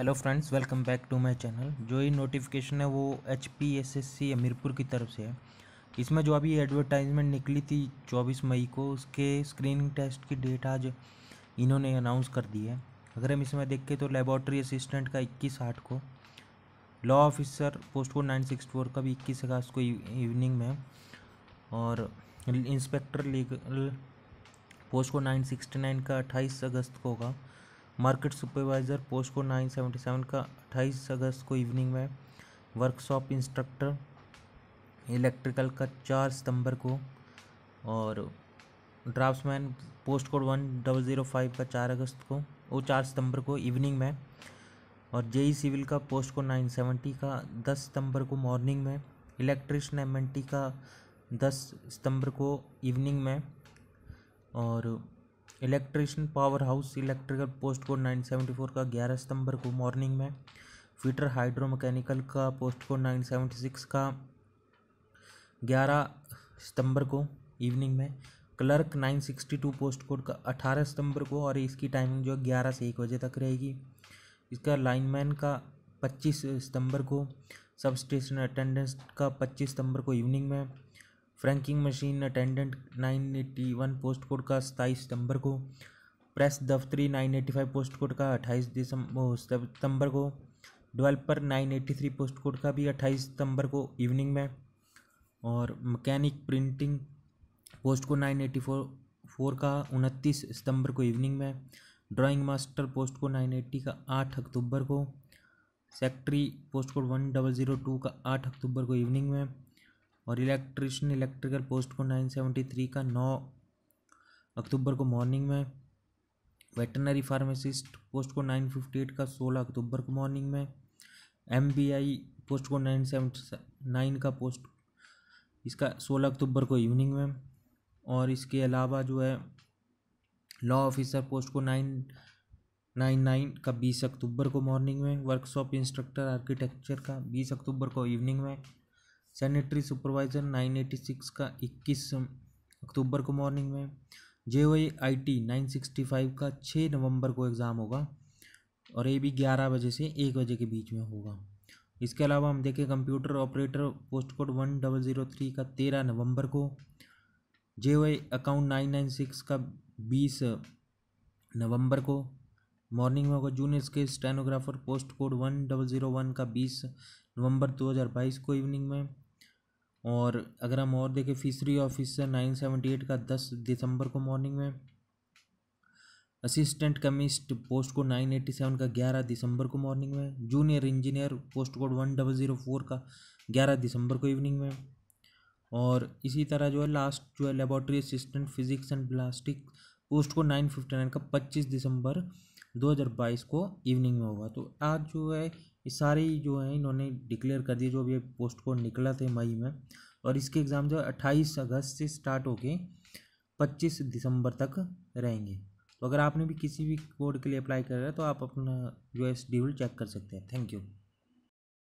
hello friends welcome back to my channel जो ये notification है वो H P S S C Hamirpur की तरफ से है इसमें जो अभी एडवर्टाइजमेंट निकली थी 24 मई को उसके स्क्रीनिंग टेस्ट की डेट आज इन्होंने अनाउंस कर दी है अगर हम इसमें देखें तो लेबॉर्ट्री असिस्टेंट का इक्कीस आठ को लॉ ऑफिसर पोस्ट को नाइन सिक्स फोर का भी इक्कीस अगस्त को इवनिंग में और इंस्पेक्टर लीगल पोस्ट को नाइन सिक्सटी नाइन का अट्ठाईस अगस्त को होगा मार्केट सुपरवाइज़र पोस्ट को 977 का 28 अगस्त को इवनिंग में वर्कशॉप इंस्ट्रक्टर इलेक्ट्रिकल का चार सितंबर को और draftman post code one double zero five का चार अगस्त को वो चार सितंबर को इवनिंग में और जेई सिविल का पोस्ट कोड नाइन सेवेंटी का दस सितंबर को मॉर्निंग में इलेक्ट्रिशन एम का दस सितंबर को इवनिंग में और electrician power house electrical post code nine seventy four का ग्यारह सितंबर को मॉर्निंग में फीटर हाइड्रो मैकेनिकल का post code nine seventy six का ग्यारह सितंबर को इवनिंग में clerk nine sixty two post code का अठारह सितंबर को और इसकी टाइमिंग जो है ग्यारह से एक बजे तक रहेगी इसका लाइनमैन का पच्चीस सितंबर को सब स्टेशन अटेंडेंस का पच्चीस सितंबर को इवनिंग में franking machine attendant 981 post code का सताईस सितंबर को प्रेस दफ्तरी 985 पोस्ट कोड का अट्ठाईस दिसंबर सितंबर को डेवलपर 983 पोस्ट कोड का भी अट्ठाईस सितंबर को इवनिंग में और mechanic printing post code 984 four का उनतीस सितंबर को इवनिंग में ड्राइंग मास्टर पोस्ट कोड 980 का 8 अक्टूबर को secretary post code one double zero two का 8 अक्टूबर को इवनिंग में और इलेक्ट्रिशियन इलेक्ट्रिकल पोस्ट को 973 का 9 अक्टूबर को मॉर्निंग में वेटनरी फार्मासिस्ट पोस्ट को 958 का 16 अक्टूबर को मॉर्निंग में एम पोस्ट को नाइन नाइन का पोस्ट इसका सोलह अक्टूबर को इवनिंग में और इसके अलावा जो है लॉ ऑफिसर पोस्ट को नाइन नाइन नाइन का बीस अक्टूबर को मॉर्निंग में वर्कशॉप इंस्ट्रक्टर आर्किटेक्चर का बीस अक्टूबर को इवनिंग में सैनिटरी सुपरवाइज़र 986 का 21 अक्टूबर को मॉर्निंग में J O I T nine sixty five का छः नवंबर को एग्ज़ाम होगा और ये भी ग्यारह बजे से एक बजे के बीच में होगा इसके अलावा हम देखें computer operator post code one double zero three का तेरह नवंबर को J O account nine nine six का बीस नवंबर को मॉर्निंग में होगा जूनियर के stenographer post code one double zero one का बीस नवंबर दो हज़ार बाईस को इवनिंग में और अगर हम और देखें fishery officer nine seventy eight का दस दिसंबर को मॉर्निंग में assistant chemist post code seven का ग्यारह दिसंबर को मॉर्निंग में junior engineer post code one double zero four का ग्यारह दिसंबर को इवनिंग में और इसी तरह जो है लास्ट जो है laboratory assistant physics and plastic post को नाइन फिफ्टी नाइन का पच्चीस दिसंबर दो हज़ार बाईस को इवनिंग में होगा तो आज जो है ये सारे जो हैं इन्होंने डिक्लेयर कर दिए जो अभी पोस्ट कोड निकला थे मई में और इसके एग्ज़ाम जो अट्ठाईस अगस्त से स्टार्ट हो के पच्चीस दिसंबर तक रहेंगे तो अगर आपने भी किसी भी कोड के लिए अप्लाई कर रहा है तो आप अपना जो है शेड्यूल चेक कर सकते हैं थैंक यू